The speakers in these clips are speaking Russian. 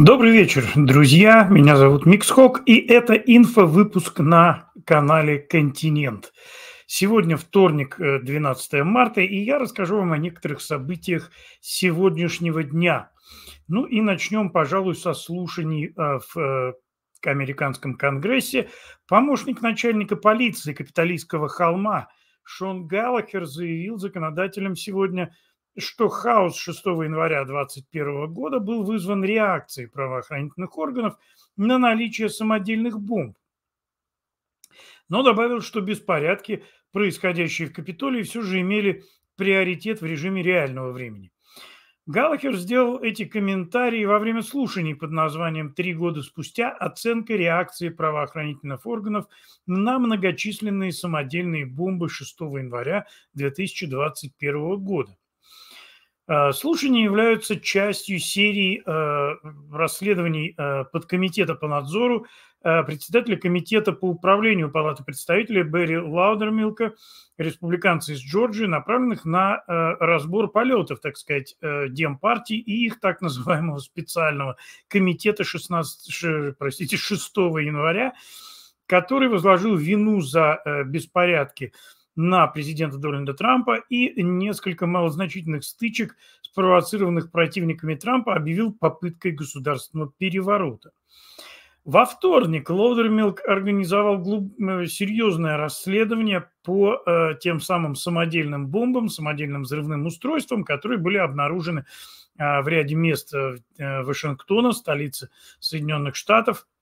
Добрый вечер, друзья. Меня зовут Микс Хок, и это инфовыпуск на канале «Континент». Сегодня вторник, 12 э, марта, и я расскажу вам о некоторых событиях сегодняшнего дня. Ну и начнем, пожалуй, со слушаний э, в э, американском конгрессе. Помощник начальника полиции капиталистского холма Шон Галлахер заявил законодателям сегодня – что хаос 6 января 2021 года был вызван реакцией правоохранительных органов на наличие самодельных бомб. Но добавил, что беспорядки, происходящие в Капитолии, все же имели приоритет в режиме реального времени. Галахер сделал эти комментарии во время слушаний под названием «Три года спустя. Оценка реакции правоохранительных органов на многочисленные самодельные бомбы 6 января 2021 года». Э, слушания являются частью серии э, расследований э, подкомитета по надзору председателя комитета по управлению Палаты представителей Берри Лаудермилка, республиканца из Джорджии, направленных на разбор полетов, так сказать, Демпартии и их так называемого специального комитета 16, простите, 6 января, который возложил вину за беспорядки – на президента Дональда Трампа и несколько малозначительных стычек, спровоцированных противниками Трампа, объявил попыткой государственного переворота. Во вторник Лоудермилк организовал глуб... Э, серьезное расследование по э, тем самым самодельным бомбам, самодельным взрывным устройствам, которые были обнаружены э, в ряде мест э, э Вашингтона, столицы Соединенных Штатов –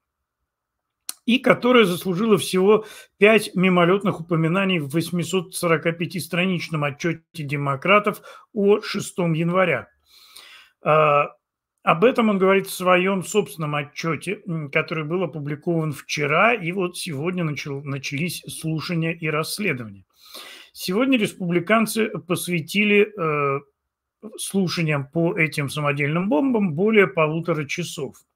и которая заслужила всего пять мимолетных упоминаний в 845-страничном отчете демократов о 6 января. А, об этом он говорит в своем собственном отчете, который был опубликован вчера, и вот сегодня начал, начались слушания и расследования. Сегодня республиканцы посвятили э, слушаниям по этим самодельным бомбам более полутора часов –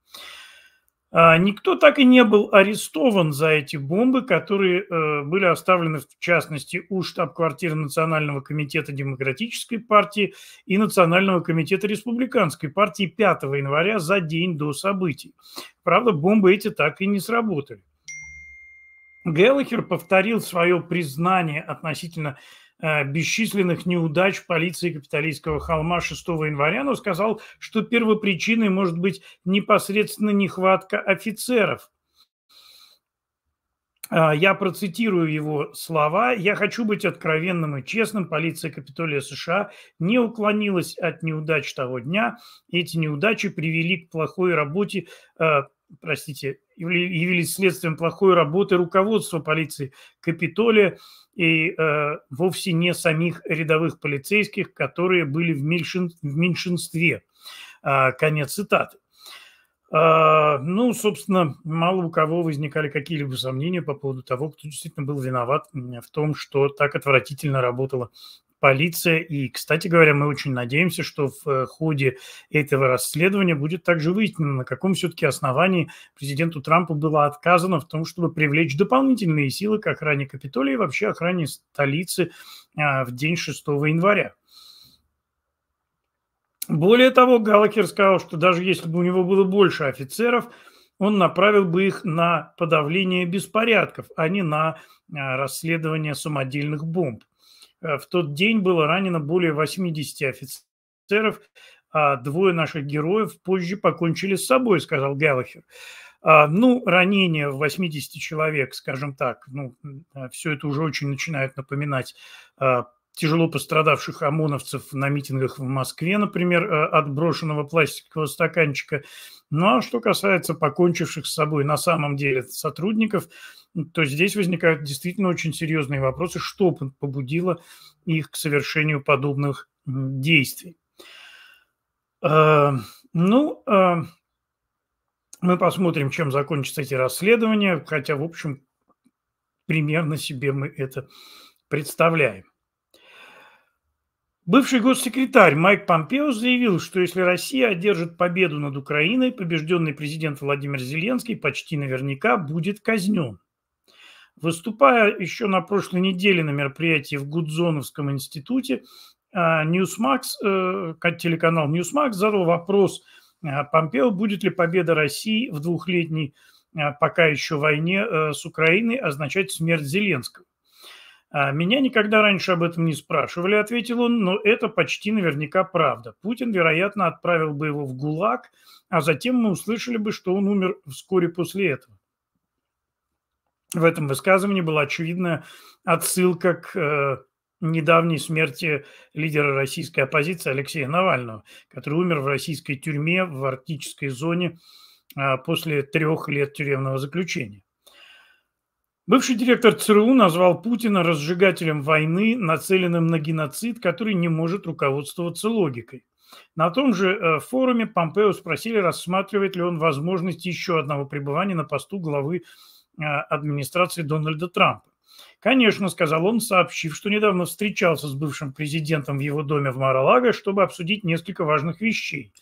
а, никто так и не был арестован за эти бомбы, которые э, были оставлены, в частности, у штаб-квартиры Национального комитета Демократической партии и Национального комитета Республиканской партии 5 января за день до событий. Правда, бомбы эти так и не сработали. Геллахер повторил свое признание относительно Э, бесчисленных неудач полиции капиталистского холма 6 января, но сказал, что первопричиной может быть непосредственно нехватка офицеров. Э, я процитирую его слова. «Я хочу быть откровенным и честным. Полиция Капитолия США не уклонилась от неудач того дня. Эти неудачи привели к плохой работе э, простите, явились следствием плохой работы руководства полиции Капитолия и э, вовсе не самих рядовых полицейских, которые были в, меньшин, в меньшинстве. Э, конец цитаты. Э, ну, собственно, мало у кого возникали какие-либо сомнения по поводу того, кто действительно был виноват в том, что так отвратительно работала полиция. И, кстати говоря, мы очень надеемся, что в э, ходе этого расследования будет также выяснено, на каком все-таки основании президенту Трампу было отказано в том, чтобы привлечь дополнительные силы к охране Капитолия и вообще охране столицы а, в день 6 января. Более того, Галакер сказал, что даже если бы у него было больше офицеров, он направил бы их на подавление беспорядков, а не на а, расследование самодельных бомб. Э, в тот день было ранено более 80 офицеров, а двое наших героев позже покончили с собой, сказал Галлахер. Ну, ранение в 80 человек, скажем так, ну, э, все это уже очень начинает напоминать а, тяжело пострадавших ОМОНовцев на митингах в Москве, например, э, от брошенного пластикового стаканчика. Ну а что касается покончивших с собой на самом деле сотрудников, то здесь возникают действительно очень серьезные вопросы, что побудило их к совершению подобных действий. Э, ну, э, мы посмотрим, чем закончатся эти расследования, хотя, в общем, примерно себе мы это представляем. Бывший госсекретарь Майк Помпео заявил, что если Россия одержит победу над Украиной, побежденный президент Владимир Зеленский почти наверняка будет казнен. Выступая еще на прошлой неделе на мероприятии в Гудзоновском институте, а, Newsmax, э, телеканал Ньюсмакс задал вопрос а, Помпео, будет ли победа России в двухлетней а, пока еще войне э, с Украиной означать смерть Зеленского. А меня никогда раньше об этом не спрашивали, ответил он, но это почти наверняка правда. Путин, вероятно, отправил бы его в ГУЛАГ, а затем мы услышали бы, что он умер вскоре после этого. В этом высказывании была очевидная отсылка к э, недавней смерти лидера российской оппозиции Алексея Навального, который умер в российской тюрьме в арктической зоне э, после трех лет тюремного заключения. Бывший директор ЦРУ назвал Путина разжигателем войны, нацеленным на геноцид, который не может руководствоваться логикой. На том же э, форуме Помпео спросили, рассматривает ли он возможность еще одного пребывания на посту главы э, администрации Дональда Трампа. Конечно, сказал он, сообщив, что недавно встречался с бывшим президентом в его доме в Маралаго, чтобы обсудить несколько важных вещей.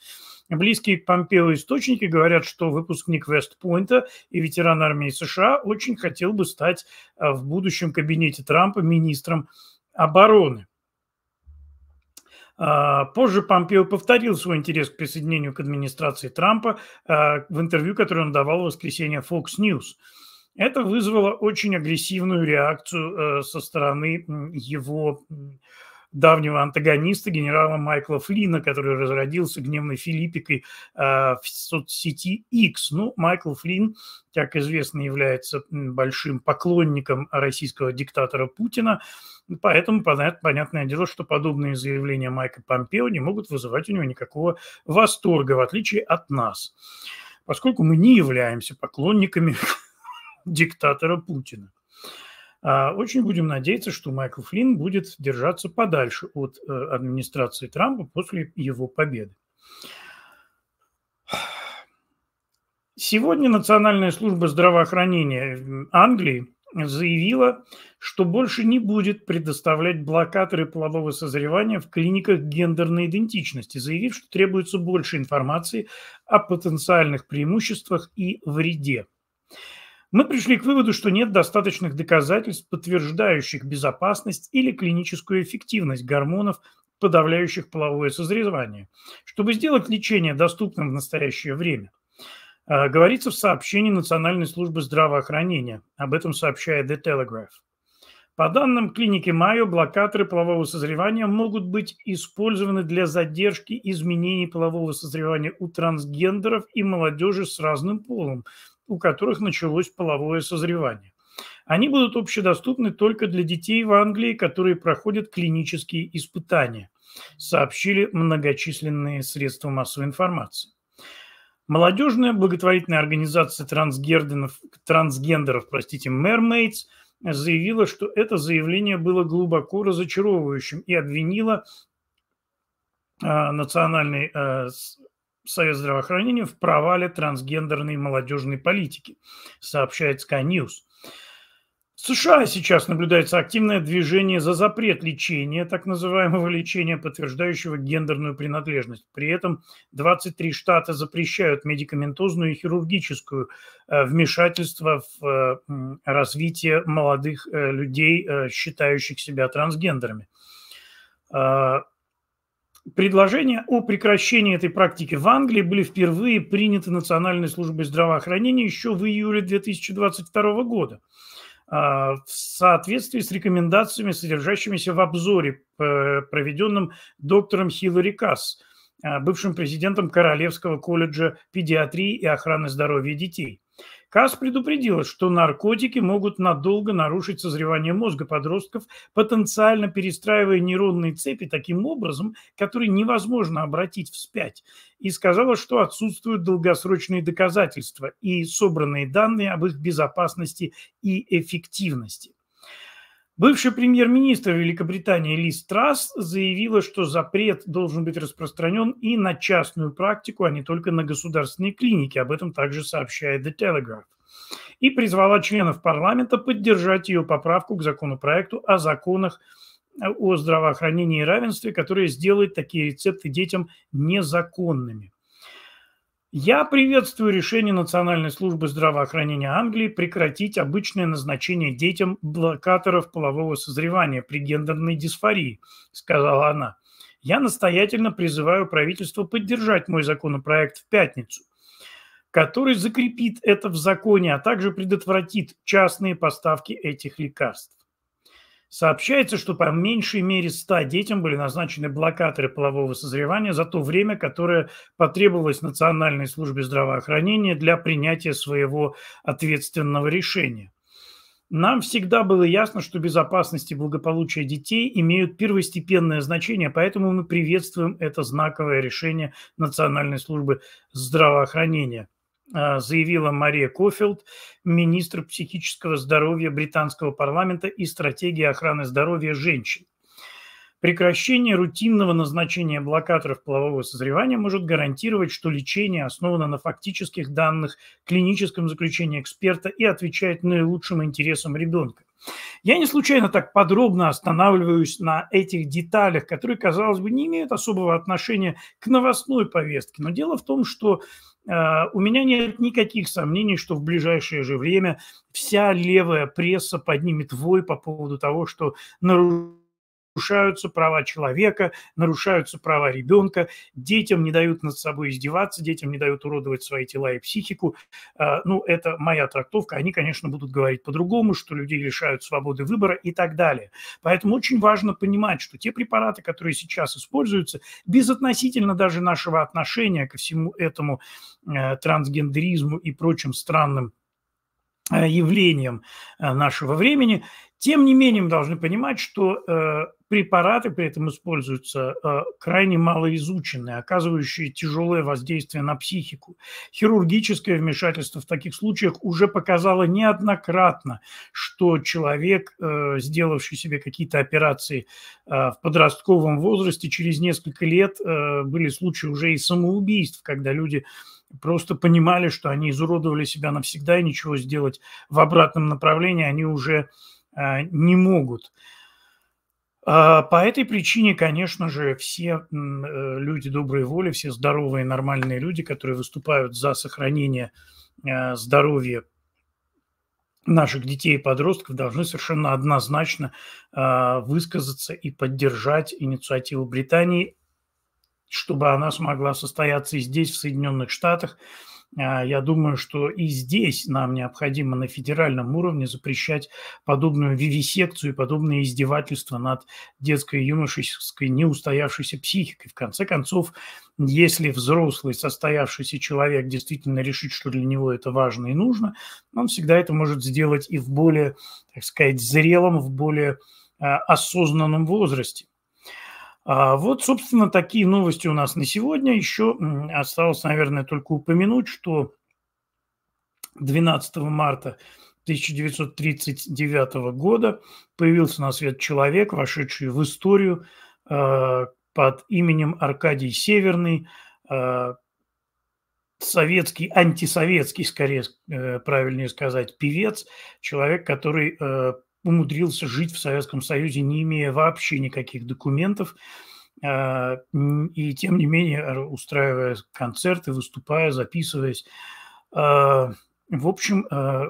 Близкие к Помпео источники говорят, что выпускник Вестпойнта и ветеран армии США очень хотел бы стать э, в будущем кабинете Трампа министром обороны. А, позже Помпео повторил свой интерес к присоединению к администрации Трампа э, в интервью, которое он давал в воскресенье Fox News. Это вызвало очень агрессивную реакцию э, со стороны его давнего антагониста генерала Майкла Флина, который разродился гневной Филиппикой э, в соцсети X. Ну, Майкл Флин, как известно, является большим поклонником российского диктатора Путина, поэтому понятное дело, что подобные заявления Майка Помпео не могут вызывать у него никакого восторга, в отличие от нас, поскольку мы не являемся поклонниками диктатора Путина. А, очень будем надеяться, что Майкл Флинн будет держаться подальше от э, администрации Трампа после его победы. Сегодня Национальная служба здравоохранения Англии заявила, что больше не будет предоставлять блокаторы полового созревания в клиниках гендерной идентичности, заявив, что требуется больше информации о потенциальных преимуществах и вреде мы пришли к выводу, что нет достаточных доказательств, подтверждающих безопасность или клиническую эффективность гормонов, подавляющих половое созревание, чтобы сделать лечение доступным в настоящее время. Э, говорится в сообщении Национальной службы здравоохранения. Об этом сообщает The Telegraph. По данным клиники Майо, блокаторы полового созревания могут быть использованы для задержки изменений полового созревания у трансгендеров и молодежи с разным полом, у которых началось половое созревание. Они будут общедоступны только для детей в Англии, которые проходят клинические испытания, сообщили многочисленные средства массовой информации. Молодежная благотворительная организация трансгендеров, трансгендеров простите, Mermaids заявила, что это заявление было глубоко разочаровывающим и обвинила э, национальный э, Совет здравоохранения в провале трансгендерной молодежной политики, сообщает Sky News. В США сейчас наблюдается активное движение за запрет лечения, так называемого лечения, подтверждающего гендерную принадлежность. При этом 23 штата запрещают медикаментозную и хирургическую э, вмешательство в э, развитие молодых э, людей, считающих себя трансгендерами. А, Предложения о прекращении этой практики в Англии были впервые приняты Национальной службой здравоохранения еще в июле 2022 года а, в соответствии с рекомендациями, содержащимися в обзоре, э, проведенном доктором Хиллари Касс, а, бывшим президентом Королевского колледжа педиатрии и охраны здоровья детей – КАС предупредила, что наркотики могут надолго нарушить созревание мозга подростков, потенциально перестраивая нейронные цепи таким образом, который невозможно обратить вспять, и сказала, что отсутствуют долгосрочные доказательства и собранные данные об их безопасности и эффективности. Бывший премьер-министр Великобритании Лиз Трасс заявила, что запрет должен быть распространен и на частную практику, а не только на государственные клиники. Об этом также сообщает The Telegraph. И призвала членов парламента поддержать ее поправку к законопроекту о законах о здравоохранении и равенстве, которые сделают такие рецепты детям незаконными. Я приветствую решение Национальной службы здравоохранения Англии прекратить обычное назначение детям блокаторов полового созревания при гендерной дисфории, сказала она. Я настоятельно призываю правительство поддержать мой законопроект в пятницу, который закрепит это в законе, а также предотвратит частные поставки этих лекарств. Сообщается, что по меньшей мере 100 детям были назначены блокаторы полового созревания за то время, которое потребовалось Национальной службе здравоохранения для принятия своего ответственного решения. Нам всегда было ясно, что безопасность и благополучие детей имеют первостепенное значение, поэтому мы приветствуем это знаковое решение Национальной службы здравоохранения – Э, заявила Мария Кофилд, министр психического здоровья британского парламента и стратегии охраны здоровья женщин. Прекращение рутинного назначения блокаторов полового созревания может гарантировать, что лечение основано на фактических данных, клиническом заключении эксперта и отвечает наилучшим интересам ребенка. Я не случайно так подробно останавливаюсь на этих деталях, которые, казалось бы, не имеют особого отношения к новостной повестке. Но дело в том, что а, у меня нет никаких сомнений, что в ближайшее же время вся левая пресса поднимет вой по поводу того, что нарушение нарушаются права человека, нарушаются права ребенка, детям не дают над собой издеваться, детям не дают уродовать свои тела и психику. А, ну, это моя трактовка. Они, конечно, будут говорить по-другому, что людей лишают свободы выбора и так далее. Поэтому очень важно понимать, что те препараты, которые сейчас используются, безотносительно даже нашего отношения ко всему этому э, трансгендеризму и прочим странным э, явлением э, нашего времени, тем не менее, мы должны понимать, что э, препараты при этом используются э, крайне малоизученные, оказывающие тяжелое воздействие на психику. Хирургическое вмешательство в таких случаях уже показало неоднократно, что человек, э, сделавший себе какие-то операции э, в подростковом возрасте, через несколько лет э, были случаи уже и самоубийств, когда люди просто понимали, что они изуродовали себя навсегда и ничего сделать в обратном направлении они уже а, не могут. А, по этой причине, конечно же, все э, люди доброй воли, все здоровые, нормальные люди, которые выступают за сохранение а, здоровья наших детей и подростков, должны совершенно однозначно высказаться и поддержать инициативу Британии, чтобы она смогла состояться и здесь, в Соединенных Штатах, а, я думаю, что и здесь нам необходимо на федеральном уровне запрещать подобную вивисекцию и подобные издевательства над детской и юношеской неустоявшейся психикой. В конце концов, если взрослый состоявшийся человек действительно решит, что для него это важно и нужно, он всегда это может сделать и в более, так сказать, зрелом, в более а, осознанном возрасте. А вот, собственно, такие новости у нас на сегодня. Еще осталось, наверное, только упомянуть, что 12 марта 1939 года появился на свет человек, вошедший в историю а, под именем Аркадий Северный, а, советский, антисоветский, скорее э, правильнее сказать, певец, человек, который э, умудрился жить в Советском Союзе, не имея вообще никаких документов, а, и тем не менее устраивая концерты, выступая, записываясь. А, в общем, а,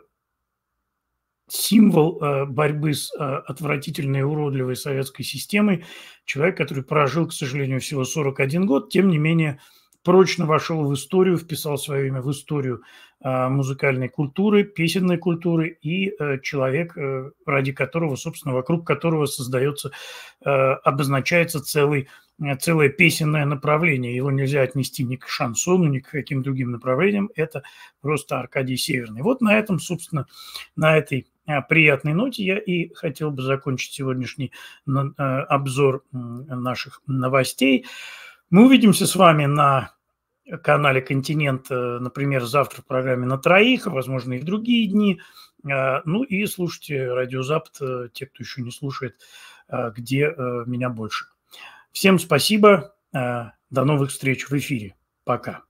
символ борьбы с отвратительной и уродливой советской системой, человек, который прожил, к сожалению, всего 41 год, тем не менее – прочно вошел в историю, вписал свое имя в историю а, музыкальной культуры, песенной культуры и э, человек, э, ради которого, собственно, вокруг которого создается, э, обозначается целый, целое песенное направление. Его нельзя отнести ни к шансону, ни к каким другим направлениям. Это просто Аркадий Северный. Вот на этом, собственно, на этой а, приятной ноте я и хотел бы закончить сегодняшний обзор наших новостей. Мы увидимся с вами на канале «Континент», э, например, завтра в программе «На троих», возможно, и в другие дни. Э, ну и слушайте «Радио Запад», э, те, кто еще не слушает, где меня больше. Всем спасибо, до новых встреч в эфире. Пока.